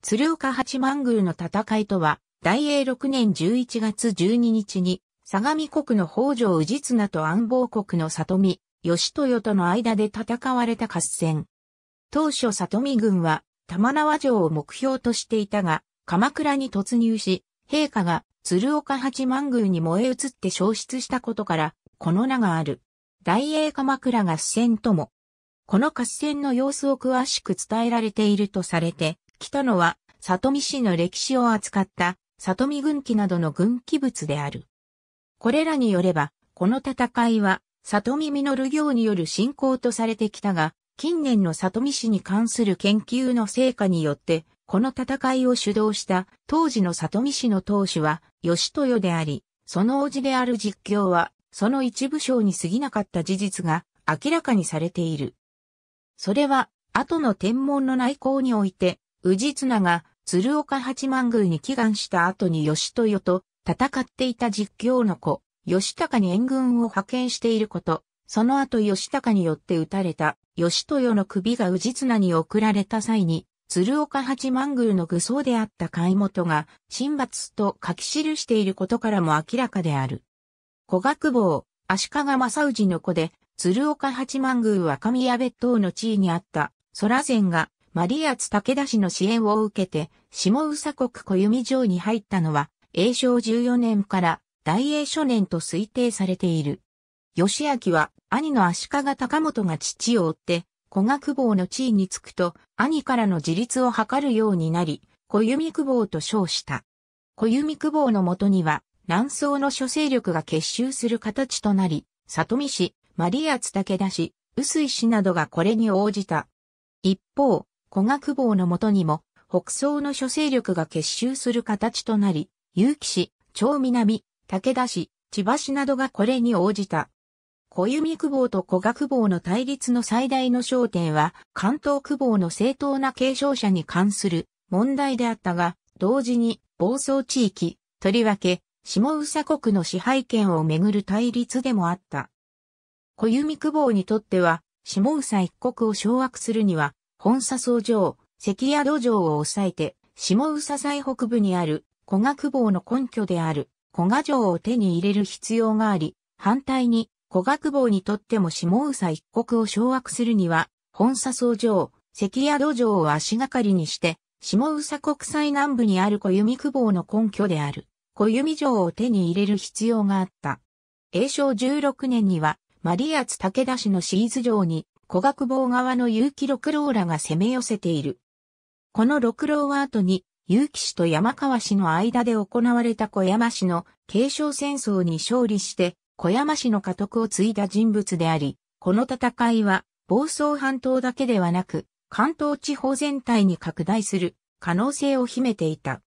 鶴岡八幡宮の戦いとは、大英6年11月12日に、相模国の北条氏綱と安房国の里見、義豊との間で戦われた合戦。当初里見軍は、玉縄城を目標としていたが、鎌倉に突入し、陛下が鶴岡八幡宮に燃え移って消失したことから、この名がある。大英鎌倉合戦とも。この合戦の様子を詳しく伝えられているとされて、来たのは、里見市の歴史を扱った、里見軍記などの軍記物である。これらによれば、この戦いは、里見実行による信仰とされてきたが、近年の里見氏に関する研究の成果によって、この戦いを主導した当時の里見氏の当主は義豊であり、その叔父である実況は、その一部将に過ぎなかった事実が明らかにされている。それは、後の天文の内向において、氏綱が鶴岡八幡宮に祈願した後に義豊と戦っていた実況の子、義高に援軍を派遣していること、その後義高によって撃たれた義豊の首が氏綱に送られた際に、鶴岡八幡宮の愚装であった貝本が、神罰と書き記していることからも明らかである。古学坊、足利正氏の子で、鶴岡八幡宮は神谷別当の地位にあった、空前がマリアツ武田氏の支援を受けて、下宇佐国小弓城に入ったのは、永正14年から大英初年と推定されている。義明は兄の足利高本が父を追って、古学坊の地位につくと、兄からの自立を図るようになり、小弓久坊と称した。小弓久坊のもとには、南宋の諸勢力が結集する形となり、里見氏、マリアツ武田氏、臼井氏などがこれに応じた。一方、古学坊のもとにも、北宋の諸勢力が結集する形となり、結城市、長南、武田市、千葉市などがこれに応じた。小弓久保と古学坊の対立の最大の焦点は、関東久保の正当な継承者に関する問題であったが、同時に、暴走地域、とりわけ、下宇佐国の支配権をめぐる対立でもあった。小弓久保にとっては、下宇佐一国を掌握するには、本笹荘城、関屋土城を抑えて、下宇佐西北部にある古賀久保の根拠である古賀城を手に入れる必要があり、反対に古賀久保にとっても下宇佐一国を掌握するには、本笹荘城、関屋土城を足がかりにして、下宇佐国際南部にある小弓久保の根拠である小弓城を手に入れる必要があった。永正16年には、マリアツ武田氏のシーズ城に古学坊側の結城六郎らが攻め寄せている。この六郎は後に、結城氏と山川氏の間で行われた小山氏の継承戦争に勝利して、小山氏の家督を継いだ人物であり、この戦いは、房総半島だけではなく、関東地方全体に拡大する可能性を秘めていた。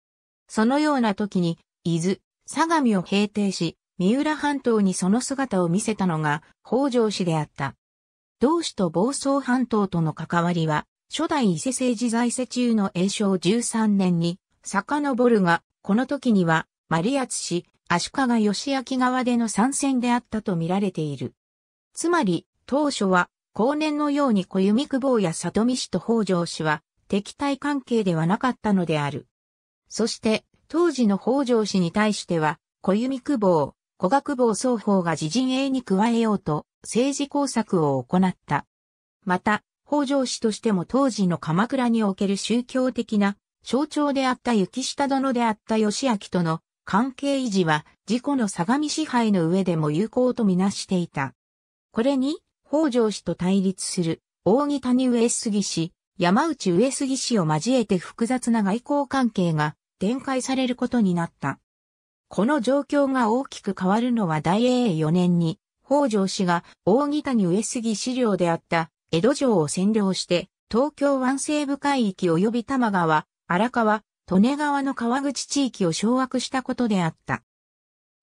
そのような時に、伊豆、相模を平定し、三浦半島にその姿を見せたのが北条氏であった。同志と房総半島との関わりは、初代伊勢政治在世中の永正13年に、遡るが、この時には、丸八氏、足利義明側での参戦であったと見られている。つまり、当初は、後年のように小弓久保や里見氏と北条氏は、敵対関係ではなかったのである。そして、当時の北条氏に対しては、小弓久保、小学坊双方が自陣営に加えようと、政治工作を行った。また、北条氏としても当時の鎌倉における宗教的な象徴であった雪下殿であった義明との関係維持は自己の相模支配の上でも有効とみなしていた。これに、北条氏と対立する扇谷上杉氏、山内上杉氏を交えて複雑な外交関係が展開されることになった。この状況が大きく変わるのは大英4年に北条氏が大木谷上杉資料であった江戸城を占領して、東京湾西部海域及び多摩川、荒川、利根川の川口地域を掌握したことであった。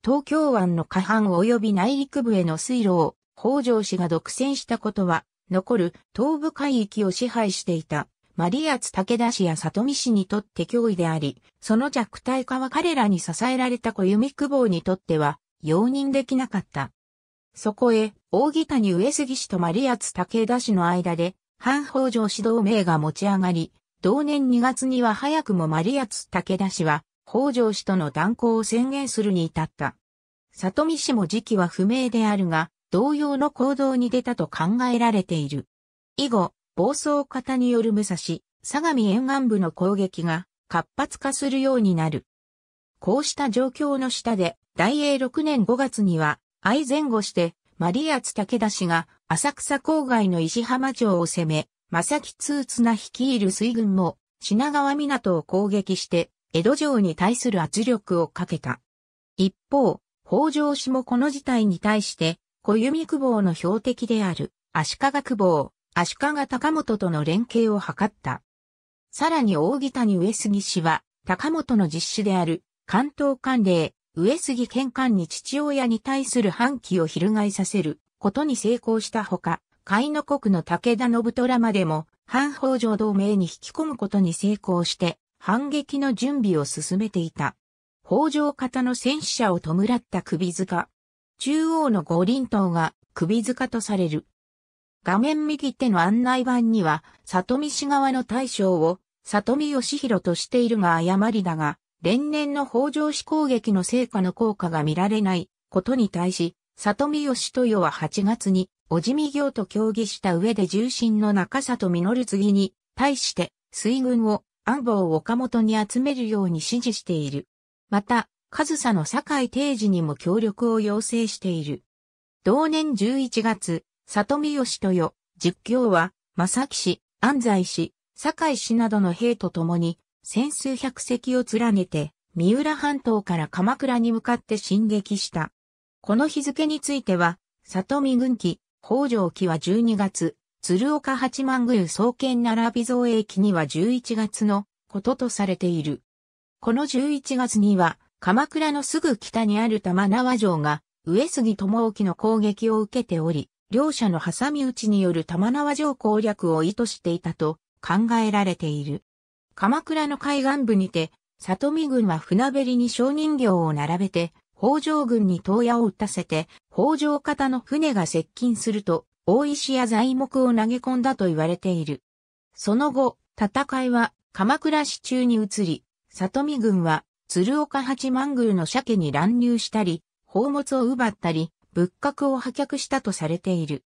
東京湾の下半及び内陸部への水路を北条氏が独占したことは、残る東部海域を支配していた、マリアツ武田氏や里見氏にとって脅威であり、その弱体化は彼らに支えられた小弓久保にとっては、容認できなかった。そこへ、大木谷上杉氏と丸厚武田氏の間で、反北条氏同盟が持ち上がり、同年2月には早くも丸厚武田氏は、北条氏との断交を宣言するに至った。里見氏も時期は不明であるが、同様の行動に出たと考えられている。以後、暴走方による武蔵、相模沿岸部の攻撃が活発化するようになる。こうした状況の下で、大英6年5月には、相前後して、マリアツ武田氏が浅草郊外の石浜城を攻め、正木通綱率いる水軍も品川港を攻撃して江戸城に対する圧力をかけた。一方、北条氏もこの事態に対して小弓久保の標的である足利久保、足利高本との連携を図った。さらに大木谷上杉氏は高本の実施である関東官令、上杉玄関に父親に対する反旗を翻させることに成功したほか、海の国の武田信虎までも、反北条同盟に引き込むことに成功して、反撃の準備を進めていた。北条方の戦死者を弔った首塚。中央の五輪塔が首塚とされる。画面右手の案内板には、里見氏側の大将を、里見義弘としているが誤りだが、連年の北条氏攻撃の成果の効果が見られないことに対し、里見義豊は8月に、おじみ行と協議した上で重臣の中里実次に、対して、水軍を安保を岡本に集めるように指示している。また、上総の坂井定治にも協力を要請している。同年11月、里見義豊、実況は、正木氏、安西氏、坂井氏などの兵と共に、千数百隻を連ねて、三浦半島から鎌倉に向かって進撃した。この日付については、里見軍記、北条記は12月、鶴岡八幡宮創建並び造営記には11月のこととされている。この11月には、鎌倉のすぐ北にある玉縄城が、上杉智之の攻撃を受けており、両者の挟み撃ちによる玉縄城攻略を意図していたと考えられている。鎌倉の海岸部にて、里見軍は船べりに小人形を並べて、北条軍に東野を打たせて、北条方の船が接近すると、大石や材木を投げ込んだと言われている。その後、戦いは鎌倉市中に移り、里見軍は鶴岡八幡宮の鮭に乱入したり、宝物を奪ったり、仏閣を破却したとされている。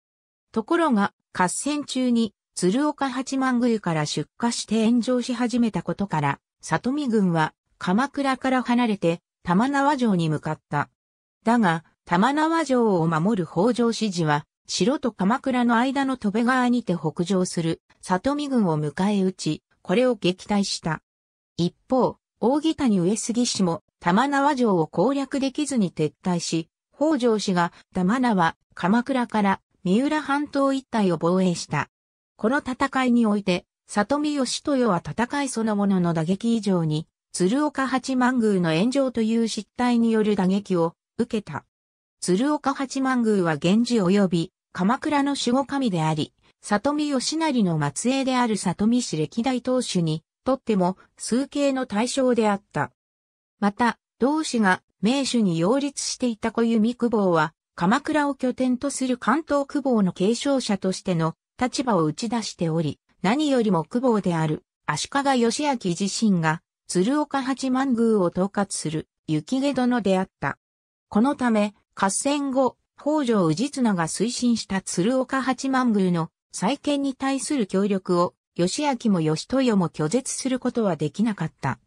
ところが、合戦中に鶴岡八幡宮から出火して炎上し始めたことから、里見軍は鎌倉から離れて玉縄城に向かった。だが、玉縄城を守る北条支持は、城と鎌倉の間の戸部川にて北上する里見軍を迎え撃ち、これを撃退した。一方、扇谷上杉氏も玉縄城を攻略できずに撤退し、北条氏が玉縄、鎌倉から三浦半島一帯を防衛した。この戦いにおいて、里見義豊は戦いそのものの打撃以上に、鶴岡八幡宮の炎上という失態による打撃を受けた。鶴岡八幡宮は源氏及び鎌倉の守護神であり、里見義成の末裔である里見氏歴代当主にとっても数形の対象であった。また、同氏が名手に擁立していた小弓久保は、鎌倉を拠点とする関東久保の継承者としての立場を打ち出しており、何よりも久保である足利義明自身が鶴岡八幡宮を統括する雪下殿であった。このため、合戦後、北条氏綱が推進した鶴岡八幡宮の再建に対する協力を、義明も義豊も拒絶することはできなかった。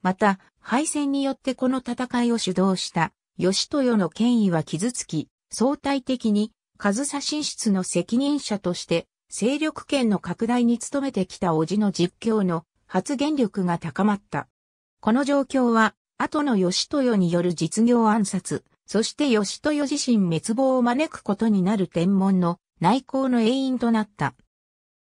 また、敗戦によってこの戦いを主導した、義豊の権威は傷つき、相対的に上サ進出の責任者として、勢力圏の拡大に努めてきた叔父の実況の発言力が高まった。この状況は、後の義豊による実業暗殺、そして義豊自身滅亡を招くことになる天文の内向の永因となった。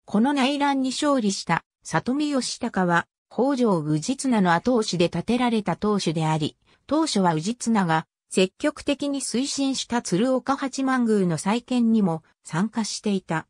この内乱に勝利した里見義高は、北条氏綱の後押しで建てられた当主であり、当初は氏綱が積極的に推進した鶴岡八幡宮の再建にも参加していた。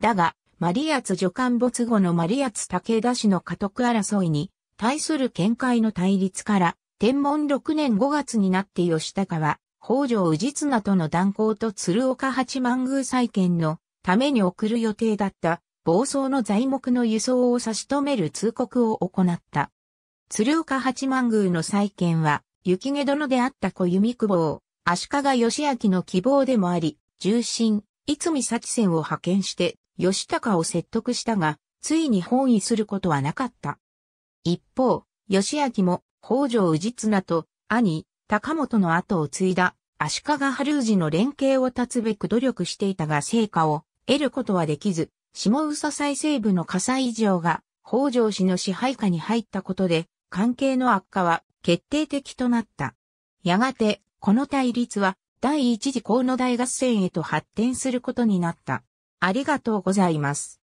だが、マリアツ助官没後のマリアツ武田氏の家督争いに対する見解の対立から、天文6年5月になって吉高は、北条氏綱との断交と鶴岡八幡宮再建のために送る予定だった暴走の材木の輸送を差し止める通告を行った。鶴岡八幡宮の再建は雪毛殿であった小弓久保を、足利義明の希望でもあり、重臣、いつみ幸仙を派遣して、義高を説得したが、ついに本意することはなかった。一方、義明も、北条氏綱と、兄、高本の後を継いだ、足利春氏の連携を断つべく努力していたが成果を得ることはできず、下宇佐再生部の火災以上が、北条氏の支配下に入ったことで、関係の悪化は決定的となった。やがて、この対立は第一次河野大合戦へと発展することになった。ありがとうございます。